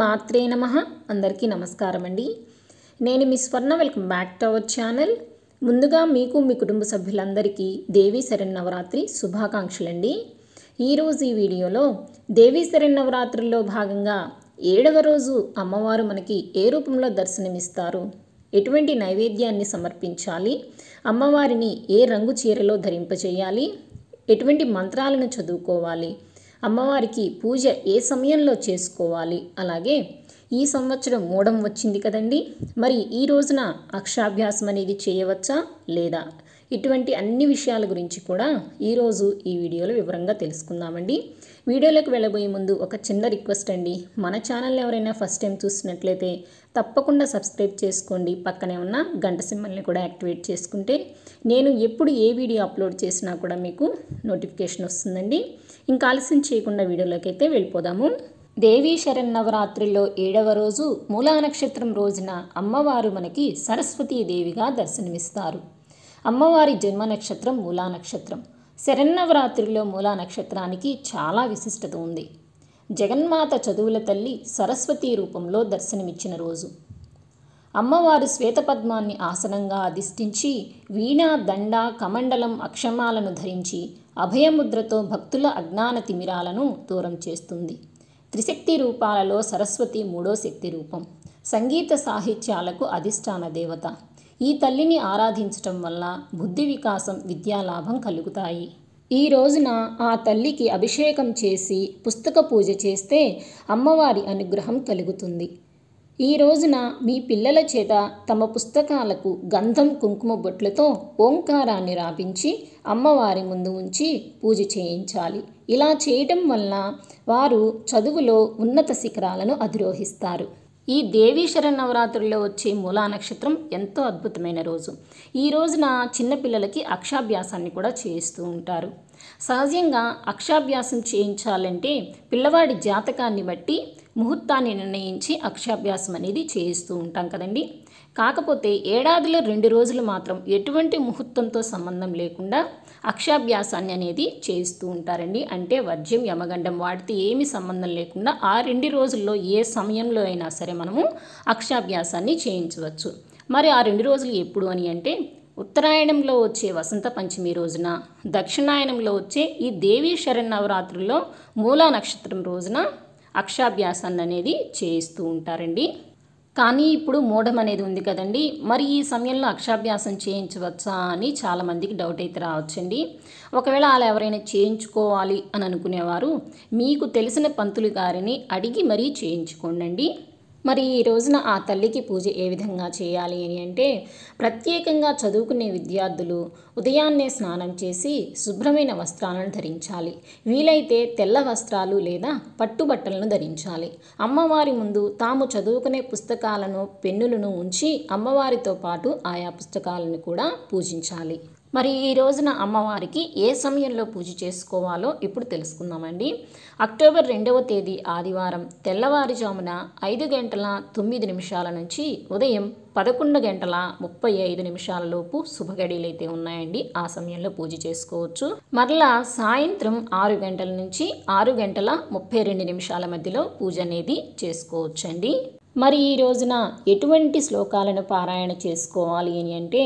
మాత్రే నమ అందరికీ నమస్కారం అండి నేను మీ Swarna welcome back to our channel ముందుగా మీకు మీ కుటుంబ సభ్యులందరికీ దేవీ శరణ్ నవరాత్రి శుభాకాంక్షలండి ఈరోజు ఈ వీడియోలో దేవీ శరణ్ నవరాత్రుల్లో భాగంగా ఏడవ రోజు అమ్మవారు మనకి ఏ రూపంలో దర్శనమిస్తారు ఎటువంటి నైవేద్యాన్ని సమర్పించాలి అమ్మవారిని ఏ రంగు చీరలో ధరింపచేయాలి ఎటువంటి మంత్రాలను చదువుకోవాలి అమ్మవారికి పూజ ఏ సమయంలో చేసుకోవాలి అలాగే ఈ సంవత్సరం మూడం వచ్చింది కదండి మరి ఈ రోజున అక్షాభ్యాసం అనేది చేయవచ్చా లేదా ఇటువంటి అన్ని విషయాల గురించి కూడా ఈరోజు ఈ వీడియోలో వివరంగా తెలుసుకుందామండి వీడియోలోకి వెళ్ళబోయే ముందు ఒక చిన్న రిక్వెస్ట్ అండి మన ఛానల్ ఎవరైనా ఫస్ట్ టైం చూసినట్లయితే తప్పకుండా సబ్స్క్రైబ్ చేసుకోండి పక్కనే ఉన్న గంట సింబల్ని కూడా యాక్టివేట్ చేసుకుంటే నేను ఎప్పుడు ఏ వీడియో అప్లోడ్ చేసినా కూడా మీకు నోటిఫికేషన్ వస్తుందండి ఇంకా ఆలస్యం చేయకుండా వీడియోలోకి అయితే వెళ్ళిపోదాము దేవీ శరన్నవరాత్రిలో ఏడవ రోజు మూలా నక్షత్రం రోజున అమ్మవారు మనకి సరస్వతీ దేవిగా దర్శనమిస్తారు అమ్మవారి జన్మ నక్షత్రం మూలా నక్షత్రం శరన్నవరాత్రిలో మూలా నక్షత్రానికి చాలా విశిష్టత ఉంది జగన్మాత చదువుల తల్లి సరస్వతీ రూపంలో దర్శనమిచ్చిన రోజు అమ్మవారు శ్వేతపద్మాన్ని ఆసనంగా అధిష్ఠించి వీణా దండ కమండలం అక్షమాలను ధరించి అభయముద్రతో భక్తుల అజ్ఞాన తిమిరాలను దూరం చేస్తుంది త్రిశక్తి రూపాలలో సరస్వతి మూడో శక్తి రూపం సంగీత సాహిత్యాలకు అధిష్టాన దేవత ఈ తల్లిని ఆరాధించటం వల్ల బుద్ధి వికాసం విద్యాలాభం కలుగుతాయి ఈ రోజున ఆ తల్లికి అభిషేకం చేసి పుస్తక పూజ చేస్తే అమ్మవారి అనుగ్రహం కలుగుతుంది ఈ రోజున మీ పిల్లల చేత తమ పుస్తకాలకు గంధం కుంకుమ బొట్లతో ఓంకారాన్ని రాపించి అమ్మవారి ముందు ఉంచి పూజ చేయించాలి ఇలా చేయటం వలన వారు చదువులో ఉన్నత శిఖరాలను అధిరోహిస్తారు ఈ దేవీశ్వర నవరాత్రుల్లో వచ్చే మూలా నక్షత్రం ఎంతో అద్భుతమైన రోజు ఈ రోజున చిన్నపిల్లలకి అక్షాభ్యాసాన్ని కూడా చేస్తూ ఉంటారు సహజంగా అక్షాభ్యాసం చేయించాలంటే పిల్లవాడి జాతకాన్ని బట్టి ముహూర్తాన్ని నిర్ణయించి అక్షాభ్యాసం అనేది చేయిస్తూ ఉంటాం కదండి కాకపోతే ఏడాదిలో రెండు రోజులు మాత్రం ఎటువంటి ముహూర్తంతో సంబంధం లేకుండా అక్షాభ్యాసాన్ని అనేది చేయిస్తూ ఉంటారండి అంటే వర్జ్యం యమగండం వాటితో ఏమి సంబంధం లేకుండా ఆ రెండు రోజుల్లో ఏ సమయంలో అయినా సరే మనము అక్షాభ్యాసాన్ని చేయించవచ్చు మరి ఆ రెండు రోజులు ఎప్పుడు అని అంటే ఉత్తరాయణంలో వచ్చే వసంత పంచమి రోజున దక్షిణాయనంలో వచ్చే ఈ దేవీ శరన్నవరాత్రుల్లో మూలా నక్షత్రం రోజున అక్షాభ్యాసాన్ని అనేది చేయిస్తూ ఉంటారండి కానీ ఇప్పుడు మూఢం అనేది ఉంది కదండి మరి ఈ సమయంలో అక్షాభ్యాసం చేయించవచ్చా అని చాలామందికి డౌట్ అయితే రావచ్చండి ఒకవేళ వాళ్ళు ఎవరైనా చేయించుకోవాలి అని అనుకునేవారు మీకు తెలిసిన పంతులు గారిని అడిగి మరీ చేయించుకోండి మరి ఈ రోజున ఆ తల్లికి పూజ ఏ విధంగా చేయాలి అని అంటే ప్రత్యేకంగా చదువుకునే విద్యార్థులు ఉదయాన్నే స్నానం చేసి శుభ్రమైన వస్త్రాలను ధరించాలి వీలైతే తెల్ల వస్త్రాలు లేదా పట్టుబట్టలను ధరించాలి అమ్మవారి ముందు తాము చదువుకునే పుస్తకాలను పెన్నులను ఉంచి అమ్మవారితో పాటు ఆయా పుస్తకాలను కూడా పూజించాలి మరి ఈ రోజున అమ్మవారికి ఏ సమయంలో పూజ చేసుకోవాలో ఇప్పుడు తెలుసుకుందామండి అక్టోబర్ రెండవ తేదీ ఆదివారం తెల్లవారుజామున ఐదు గంటల తొమ్మిది నిమిషాల నుంచి ఉదయం పదకొండు గంటల ముప్పై ఐదు నిమిషాలలోపు శుభగడియలు అయితే ఉన్నాయండి ఆ సమయంలో పూజ చేసుకోవచ్చు మరలా సాయంత్రం ఆరు గంటల నుంచి ఆరు గంటల ముప్పై రెండు నిమిషాల మధ్యలో పూజ అనేది చేసుకోవచ్చండి మరి ఈ రోజున ఎటువంటి శ్లోకాలను పారాయణ చేసుకోవాలి అని అంటే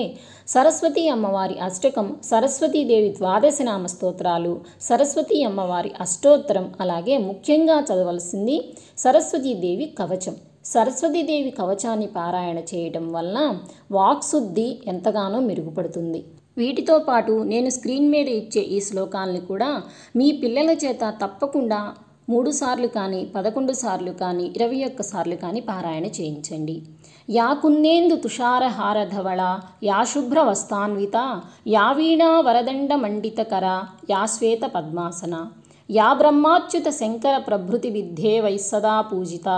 సరస్వతి అమ్మవారి అష్టకం సరస్వతీదేవి నామ స్తోత్రాలు సరస్వతి అమ్మవారి అష్టోత్తరం అలాగే ముఖ్యంగా చదవలసింది సరస్వతీదేవి కవచం సరస్వతీదేవి కవచాన్ని పారాయణ చేయడం వలన వాక్శుద్ధి ఎంతగానో మెరుగుపడుతుంది వీటితో పాటు నేను స్క్రీన్ మీద ఇచ్చే ఈ శ్లోకాల్ని కూడా మీ పిల్లల చేత తప్పకుండా మూడు సార్లు కానీ పదకొండు సార్లు కానీ ఇరవై ఒక్క సార్లు కానీ పారాయణ చేయించండి యా కుందేందు తుషారహారధవళ యా శుభ్రవస్తాన్విత యా వీణా వరదండ మండితకర యా శ్వేత పద్మాసన యా బ్రహ్మాచ్యుత శంకర ప్రభృతి విద్యే వైసదా పూజిత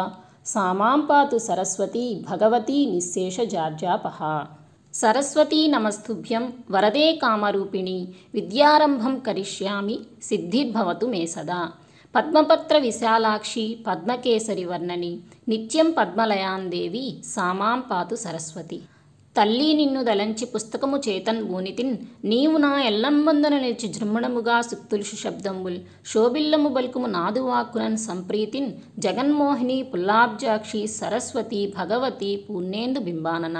సామాం పాతు సరస్వతి భగవతి నిశేష జార్జాపహ సరస్వతీ నమస్తుభ్యం వరదే కామరూపిణి విద్యారంభం కరిష్యామి సిద్ధిర్భవతు మే సదా పద్మపత్ర విశాలాక్షి పద్మకేసరి వర్ణని నిత్యం పద్మలయాందేవి సామాం పాతు సరస్వతి తల్లి నిన్ను దలంచి పుస్తకము చేతన్ ఊనితిన్ నీవు నా ఎల్లంబందున నిలిచి జృమ్మణముగా సుక్తులుషు శబ్దంబుల్ శోభిల్లము బల్కుము నాదువాకునన్ సంప్రీతిన్ జగన్మోహిని పుల్లాబ్జాక్షి సరస్వతి భగవతి పూర్ణేందు బింబానన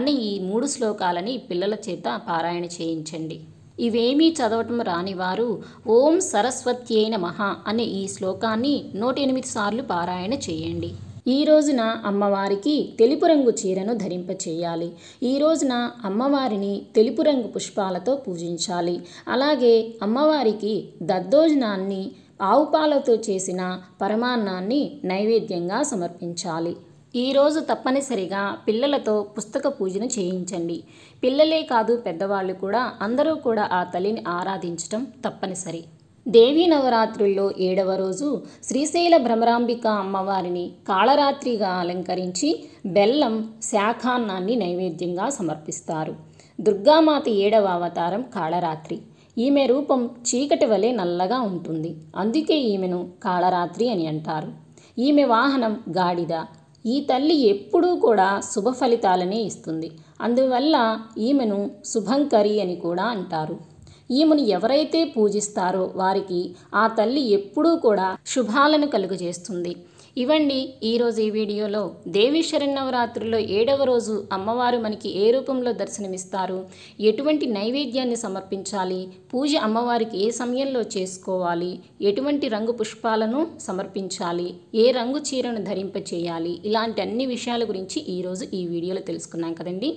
అని ఈ మూడు శ్లోకాలని పిల్లల చేత పారాయణ చేయించండి ఇవేమీ చదవటం రానివారు ఓం సరస్వత్యైన మహా అనే ఈ శ్లోకాన్ని నూట ఎనిమిది సార్లు పారాయణ చేయండి ఈ రోజున అమ్మవారికి తెలుపు రంగు చీరను ధరింపచేయాలి ఈ రోజున అమ్మవారిని తెలుపు రంగు పుష్పాలతో పూజించాలి అలాగే అమ్మవారికి దద్దోజనాన్ని ఆవు పాలతో చేసిన పరమాన్నాన్ని నైవేద్యంగా సమర్పించాలి ఈరోజు తప్పనిసరిగా పిల్లలతో పుస్తక పూజను చేయించండి పిల్లలే కాదు పెద్దవాళ్ళు కూడా అందరూ కూడా ఆ తల్లిని ఆరాధించటం తప్పనిసరి దేవీ నవరాత్రుల్లో ఏడవ రోజు శ్రీశైల భ్రమరాంబిక అమ్మవారిని కాళరాత్రిగా అలంకరించి బెల్లం శాఖాన్నాన్ని నైవేద్యంగా సమర్పిస్తారు దుర్గామాత ఏడవ అవతారం కాళరాత్రి ఈమె రూపం చీకటి వలె నల్లగా ఉంటుంది అందుకే ఈమెను కాళరాత్రి అని అంటారు ఈమె వాహనం గాడిద ఈ తల్లి ఎప్పుడూ కూడా శుభ ఫలితాలనే ఇస్తుంది అందువల్ల ఈమెను శుభంకరి అని కూడా అంటారు ఈమెను ఎవరైతే పూజిస్తారో వారికి ఆ తల్లి ఎప్పుడూ కూడా శుభాలను కలుగజేస్తుంది ఇవండి ఈరోజు ఈ వీడియోలో దేవి శరన్నవరాత్రుల్లో ఏడవ రోజు అమ్మవారు మనకి ఏ రూపంలో దర్శనమిస్తారు ఎటువంటి నైవేద్యాన్ని సమర్పించాలి పూజ అమ్మవారికి ఏ సమయంలో చేసుకోవాలి ఎటువంటి రంగు పుష్పాలను సమర్పించాలి ఏ రంగు చీరను ధరింపచేయాలి ఇలాంటి అన్ని విషయాల గురించి ఈరోజు ఈ వీడియోలో తెలుసుకున్నాం కదండి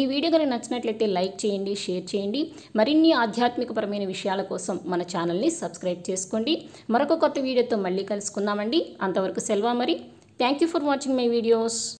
ఈ వీడియో కనుక నచ్చినట్లయితే లైక్ చేయండి షేర్ చేయండి మరిన్ని ఆధ్యాత్మికపరమైన విషయాల కోసం మన ఛానల్ని సబ్స్క్రైబ్ చేసుకోండి మరొక కొత్త వీడియోతో మళ్ళీ కలుసుకుందామండి అంతవరకు సెలవు Thank you for watching my videos.